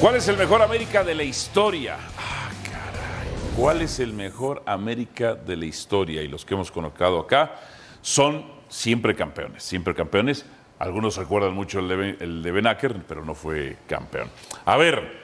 ¿Cuál es el mejor América de la historia? Ah, caray. ¿Cuál es el mejor América de la historia? Y los que hemos colocado acá son siempre campeones, siempre campeones. Algunos recuerdan mucho el de, el pero no fue campeón. A ver,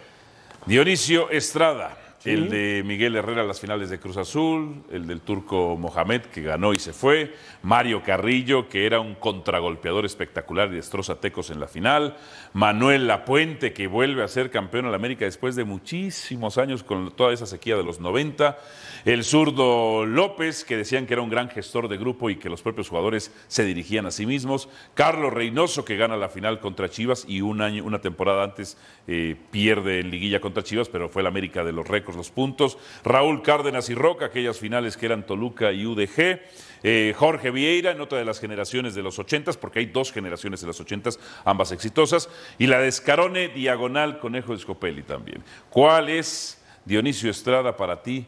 Dionisio Estrada el de Miguel Herrera las finales de Cruz Azul, el del turco Mohamed que ganó y se fue, Mario Carrillo que era un contragolpeador espectacular y destroza tecos en la final, Manuel Lapuente que vuelve a ser campeón en la América después de muchísimos años con toda esa sequía de los 90, el zurdo López que decían que era un gran gestor de grupo y que los propios jugadores se dirigían a sí mismos, Carlos Reynoso que gana la final contra Chivas y un año, una temporada antes eh, pierde en liguilla contra Chivas, pero fue la América de los récords los puntos. Raúl Cárdenas y Roca, aquellas finales que eran Toluca y UDG. Eh, Jorge Vieira, en otra de las generaciones de los ochentas, porque hay dos generaciones de las ochentas, ambas exitosas. Y la de Escarone, diagonal, Conejo de Scopelli también. ¿Cuál es, Dionisio Estrada, para ti?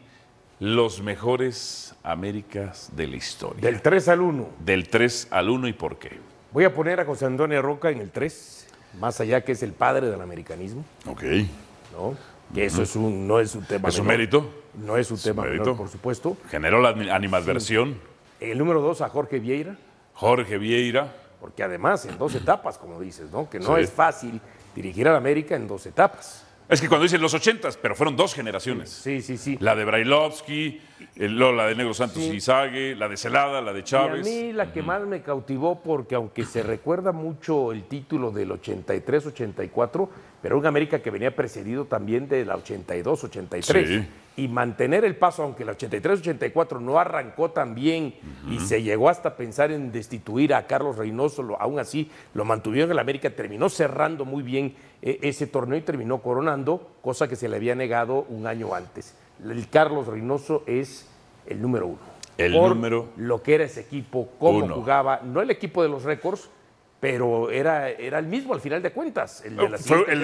los mejores Américas de la historia. Del 3 al 1. Del 3 al 1 y por qué. Voy a poner a José Antonio Roca en el 3, más allá que es el padre del americanismo. Ok. ¿No? que eso es un, no es un tema. ¿Es un mérito? No es un tema, por supuesto. Generó la animadversión. El número dos a Jorge Vieira. Jorge Vieira. Porque además en dos etapas, como dices, ¿no? Que no es fácil dirigir a la América en dos etapas. Es que cuando dicen los ochentas, pero fueron dos generaciones. Sí, sí, sí. La de Brailovsky, la de Negro Santos y Izague, la de Celada, la de Chávez. Y a mí la que más me cautivó, porque aunque se recuerda mucho el título del 83-84, pero un América que venía precedido también de la 82-83. Y mantener el paso, aunque la 83-84 no arrancó tan bien y se llegó hasta pensar en destituir a Carlos Reynoso, aún así lo mantuvieron en el América, terminó cerrando muy bien eh, ese torneo y terminó coronando, cosa que se le había negado un año antes. El Carlos Reynoso es el número uno. El número. Lo que era ese equipo, cómo jugaba, no el equipo de los récords, pero era, era el mismo al final de cuentas. El de,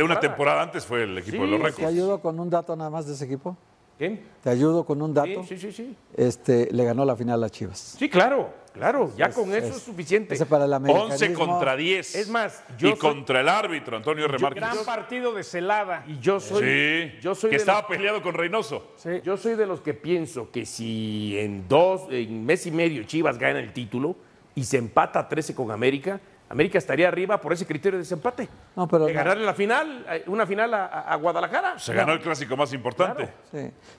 oh, una temporada. antes fue el equipo de los récords. Te ayudo con un dato nada más de ese equipo. ¿Quién? Te ayudo con un dato. Sí, sí, sí. Este, le ganó la final a Chivas. Sí, claro, claro. Ya con eso es, suficiente. Ese para 11 contra 10. Es más, yo. Y contra el árbitro, Antonio Remarque. Gran partido de Celada. Y yo soy. Sí, yo soy que estaba peleado con Reynoso. Yo soy de los que pienso que si en dos, en mes y medio Chivas gana el título y se empata 13 con América América estaría arriba por ese criterio de desempate. No, pero de la final, eh, una final a, Guadalajara. Se ganó el clásico más importante.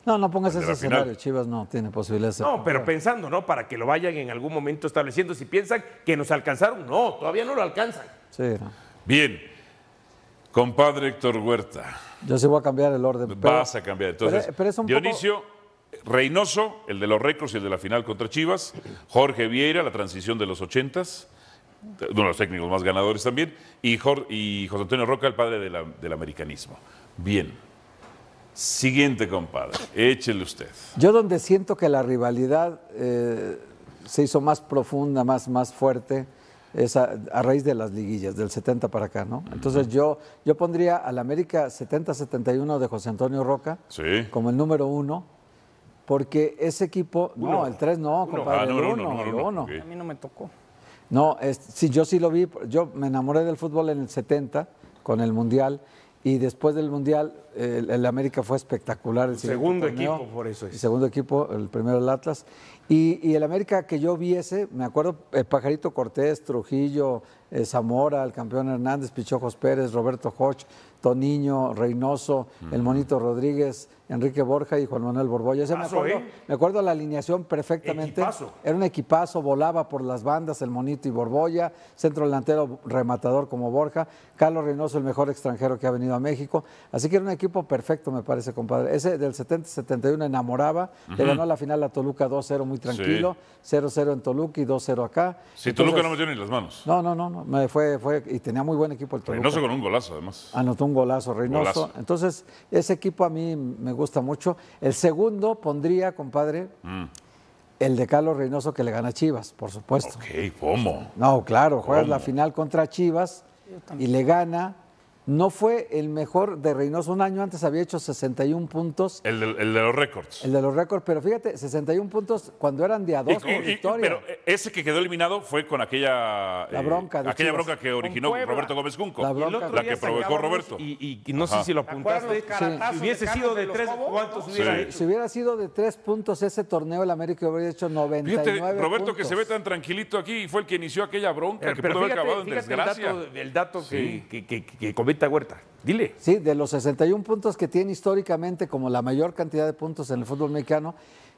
No, no pongas ese escenario. Chivas no tiene posibilidades. No, pero pensando, ¿no? Para que lo vayan en algún momento estableciendo. Si piensan que nos alcanzaron, no, todavía no lo alcanzan. Sí. Bien. Compadre Héctor Huerta. Yo sí voy a cambiar el orden. Vas a cambiar. Entonces, pero, Dionisio. Reynoso, el de los récords y el de la final contra Chivas, Jorge Vieira, la transición de los ochentas, uno de los técnicos más ganadores también, y, José Antonio Roca, el padre del americanismo. Bien. Siguiente, compadre. Échele usted. Yo donde siento que la rivalidad eh, se hizo más profunda, más, más fuerte, es a, raíz de las liguillas, del 70 para acá, ¿no? Entonces yo, yo pondría al América 70-71 de José Antonio Roca como el número uno, porque ese equipo, no, el 3 no, ah, compadre, no, el a mí no me tocó. No, yo sí lo vi. Yo me enamoré del fútbol en el 70 con el Mundial y después del Mundial el, América fue espectacular. El segundo equipo, por eso es. El segundo equipo, el primero el Atlas. Y, el América que yo viese, me acuerdo, eh, Pajarito Cortés, Trujillo, eh, Zamora, el campeón Hernández, Pichojos Pérez, Roberto Hoch, Toniño, Reynoso, el Monito Rodríguez, Enrique Borja y Juan Manuel Borboya. Ese me, acuerdo, ¿eh? me acuerdo la alineación perfectamente. Era un equipazo, volaba por las bandas el Monito y Borboya, centro delantero rematador como Borja, Carlos Reynoso, el mejor extranjero que ha venido a México. Así que era un equipo perfecto, me parece, compadre. Ese del 70-71 enamoraba, le ganó la final a Toluca 2-0 muy tranquilo. 0-0 en Toluca y 2-0 acá. Si Toluca no metió ni las manos. No, no, no, no. Me fue, fue, y tenía muy buen equipo el Toluca. Reynoso con un golazo, además. Anotó un golazo, Reynoso. Entonces, ese equipo a mí me gusta mucho. El segundo pondría, compadre, mm. el de Carlos Reynoso que le gana a Chivas, por supuesto. Ok, ¿cómo? No, claro, juegas la final contra Chivas y le gana no fue el mejor de Reynoso. Un año antes había hecho 61 puntos. El de, los récords. El de los récords, pero fíjate, 61 puntos cuando eran de a dos Pero ese que quedó eliminado fue con aquella. La eh, bronca. aquella bronca que originó Roberto Gómez Junco. La, que provocó Roberto. Y, no sé si lo apuntaste. Si hubiese sido de tres, hubiera sido de tres puntos ese torneo, el América hubiera hecho 99 fíjate, Roberto, que se ve tan tranquilito aquí, fue el que inició aquella bronca, eh, pero, que acabado en El dato, que, que, que Huerta. Dile. Sí, de los 61 puntos que tiene históricamente como la mayor cantidad de puntos en el fútbol mexicano,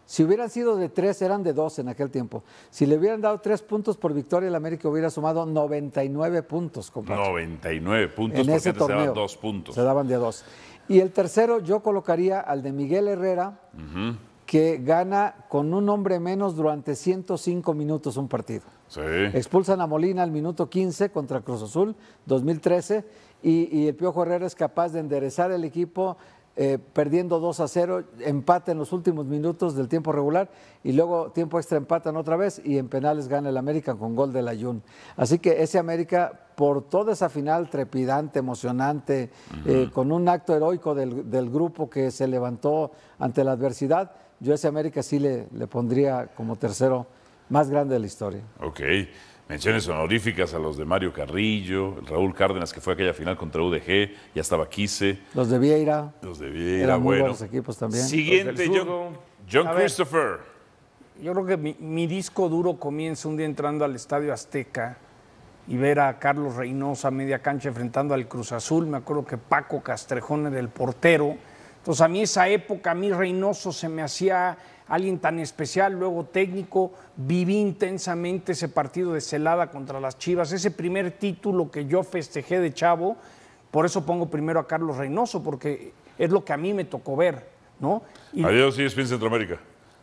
si hubieran sido de tres, eran de dos en aquel tiempo. Si le hubieran dado tres puntos por victoria, el América hubiera sumado 99 puntos. 99 puntos, se daban dos puntos. Se daban de dos. Y el tercero, yo colocaría al de Miguel Herrera, que gana con un hombre menos durante 105 minutos un partido. Expulsan a Molina al minuto 15 contra Cruz Azul, 2013 y, el Piojo Herrera es capaz de enderezar el equipo eh, perdiendo 2 a 0, empate en los últimos minutos del tiempo regular y luego tiempo extra empatan otra vez y en penales gana el América con gol la Jun. Así que ese América, por toda esa final trepidante, emocionante, eh, con un acto heroico del, grupo que se levantó ante la adversidad, yo ese América sí le, le pondría como tercero más grande de la historia. Ok. Menciones honoríficas a los de Mario Carrillo, Raúl Cárdenas, que fue aquella final contra UDG, ya estaba Quise. Los de Vieira. Los de Vieira, eran equipos también. Siguiente, John, Christopher. yo creo que mi, disco duro comienza un día entrando al Estadio Azteca y ver a Carlos Reynosa media cancha enfrentando al Cruz Azul. Me acuerdo que Paco Castrejón era el portero entonces pues, a mí esa época, a mí Reynoso se me hacía alguien tan especial, luego técnico, viví intensamente ese partido de celada contra las Chivas, ese primer título que yo festejé de chavo, por eso pongo primero a Carlos Reynoso, porque es lo que a mí me tocó ver, ¿no? Y, es fin Centroamérica.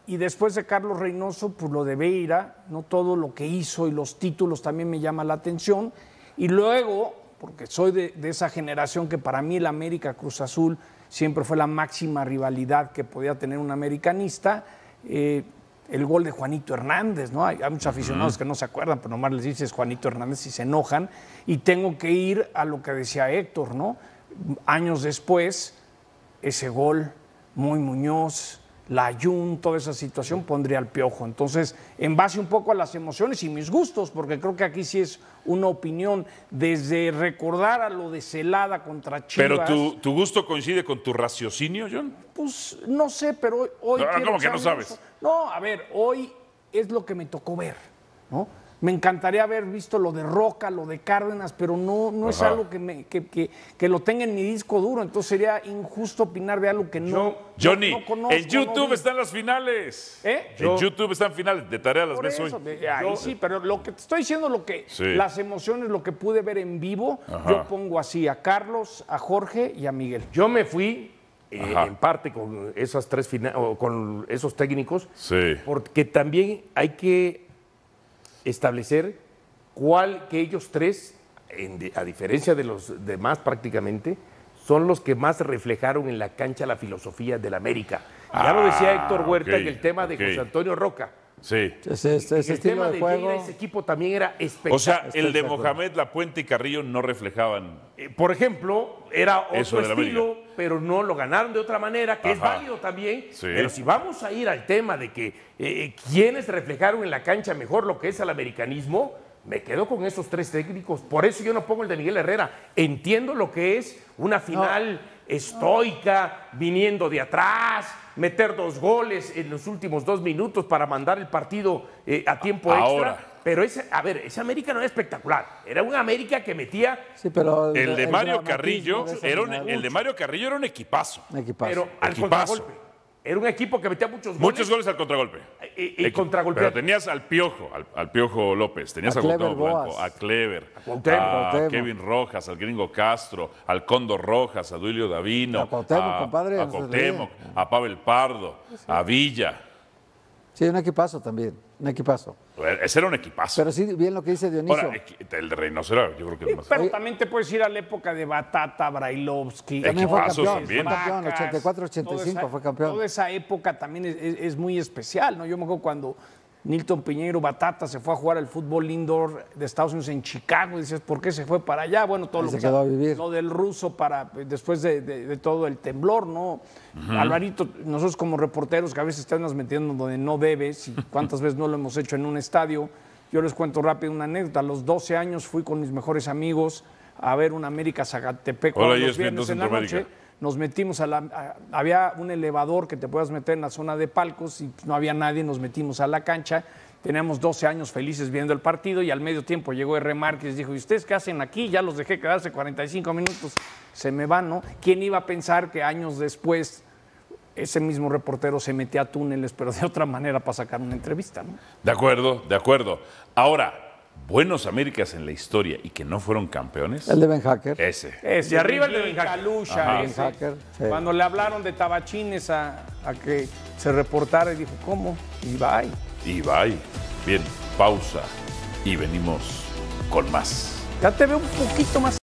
Y después de Carlos Reynoso, pues lo de Beira, ¿no? Todo lo que hizo y los títulos también me llama la atención. Y luego, porque soy de, de esa generación que para mí el América Cruz Azul siempre fue la máxima rivalidad que podía tener un americanista. Eh, el gol de Juanito Hernández, ¿no? Hay, muchos aficionados que no se acuerdan, pero nomás les dices Juanito Hernández y se enojan. Y tengo que ir a lo que decía Héctor, ¿no? Años después, ese gol, muy Muñoz, la Jun, toda esa situación, pondría al piojo. Entonces, en base un poco a las emociones y mis gustos, porque creo que aquí sí es una opinión, desde recordar a lo de Celada contra Chivas. ¿Pero tu, gusto coincide con tu raciocinio, John? Pues no sé, pero hoy. ¿Cómo que no sabes? No, a ver, hoy es lo que me tocó ver, ¿no? Me encantaría haber visto lo de Roca, lo de Cárdenas, pero no, no es algo que, me, lo tenga en mi disco duro. Entonces sería injusto opinar de algo que no. Yo, Johnny, conozco, en YouTube están las finales. ¿Eh? en YouTube están finales. De tarea las ves hoy. Eh, ahí sí, pero lo que te estoy diciendo, lo que las emociones, lo que pude ver en vivo, yo pongo así a Carlos, a Jorge y a Miguel. Yo me fui eh, en parte con esas tres con esos técnicos, porque también hay que establecer cuál que ellos tres, a diferencia de los demás prácticamente, son los que más reflejaron en la cancha la filosofía del América. Ya lo decía ah, Héctor Huerta en el tema de José Antonio Roca. Sí. Ese, este, este el tema de, ese equipo también era espectacular. O sea, el de Mohamed La Puente y Carrillo no reflejaban. Eh, por ejemplo, era otro estilo, pero no lo ganaron de otra manera, que es válido también. Pero si vamos a ir al tema de que eh, eh, quienes reflejaron en la cancha mejor lo que es el americanismo, me quedo con esos tres técnicos. Por eso yo no pongo el de Miguel Herrera. Entiendo lo que es una final estoica, viniendo de atrás, meter dos goles en los últimos dos minutos para mandar el partido eh, a tiempo extra. Pero a ver, esa América no era espectacular. Era una América que metía. el, de Mario Carrillo era el de Mario Carrillo era un equipazo. Pero era un equipo que metía muchos goles. Muchos goles al contragolpe. Y, contragolpe. Pero tenías al Piojo, al, Piojo López, tenías a, a a Clever, a, a Kevin Rojas, al Gringo Castro, al Condor Rojas, a Duilio Davino, a Cuauhtémoc, compadre, a, Cuauhtémoc, a Pavel Pardo, a Villa. Sí, un equipazo también, un equipazo. Ese era un equipazo. Pero sí, bien lo que dice Dionisio. Ahora, el de Reynoso yo creo que lo más. Pero también te puedes ir a la época de Batata, Brailovsky. También fue campeón, también. Fue campeón, 84, 85 fue campeón. Toda esa época también es, muy especial, ¿no? Yo me acuerdo cuando Nilton Piñeiro Batata se fue a jugar al fútbol indoor de Estados Unidos en Chicago. dices, ¿por qué se fue para allá? Bueno, todo lo, se que, a vivir. lo del ruso para después de, todo el temblor, ¿no? Alvarito, nosotros como reporteros que a veces te andas metiendo donde no debes y cuántas veces no lo hemos hecho en un estadio. Yo les cuento rápido una anécdota. A los 12 años fui con mis mejores amigos a ver un América Zacatepec los viernes en la noche nos metimos a la... había un elevador que te puedas meter en la zona de palcos y no había nadie, nos metimos a la cancha. Teníamos 12 años felices viendo el partido y al medio tiempo llegó R. Márquez y dijo, ¿y ustedes qué hacen aquí? Ya los dejé quedarse 45 minutos, se me van, ¿no? ¿Quién iba a pensar que años después ese mismo reportero se metía a túneles, pero de otra manera para sacar una entrevista, ¿no? De acuerdo, de acuerdo. Ahora, buenos Américas en la historia y que no fueron campeones. El de Ben Hacker. Ese. ese. Y arriba el de Ben Hacker. Calusha, Cuando le hablaron de Tabachines a, que se reportara y dijo, ¿cómo? Y bye. Y bye. Bien, pausa y venimos con más. Ya te veo un poquito más.